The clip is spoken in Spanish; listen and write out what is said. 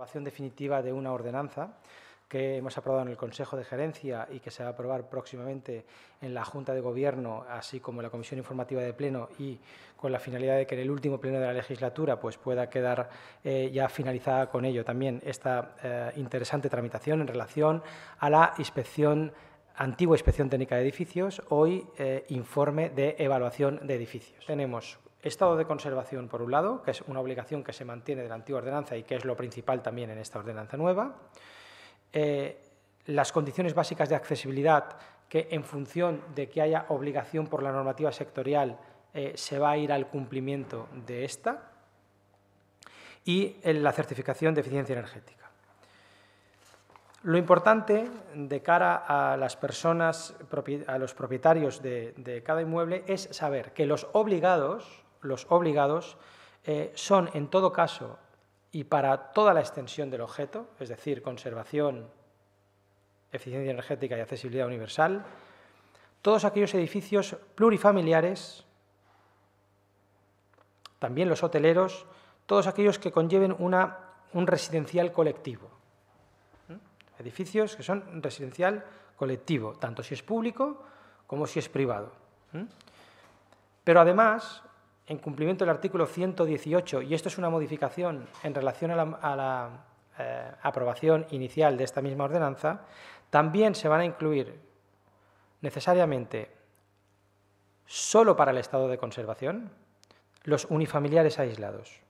aprobación definitiva de una ordenanza que hemos aprobado en el Consejo de Gerencia y que se va a aprobar próximamente en la Junta de Gobierno, así como en la Comisión Informativa de Pleno y con la finalidad de que en el último pleno de la legislatura pues, pueda quedar eh, ya finalizada con ello también esta eh, interesante tramitación en relación a la inspección antigua inspección técnica de edificios, hoy eh, informe de evaluación de edificios. Tenemos Estado de conservación, por un lado, que es una obligación que se mantiene de la antigua ordenanza y que es lo principal también en esta ordenanza nueva. Eh, las condiciones básicas de accesibilidad, que en función de que haya obligación por la normativa sectorial, eh, se va a ir al cumplimiento de esta. Y eh, la certificación de eficiencia energética. Lo importante de cara a las personas, a los propietarios de, cada inmueble, es saber que los obligados los obligados eh, son, en todo caso, y para toda la extensión del objeto, es decir, conservación, eficiencia energética y accesibilidad universal, todos aquellos edificios plurifamiliares, también los hoteleros, todos aquellos que conlleven una, un residencial colectivo. Edificios que son residencial colectivo, tanto si es público como si es privado. Pero además, en cumplimiento del artículo 118, y esto es una modificación en relación a la, eh, aprobación inicial de esta misma ordenanza, también se van a incluir necesariamente solo para el estado de conservación los unifamiliares aislados.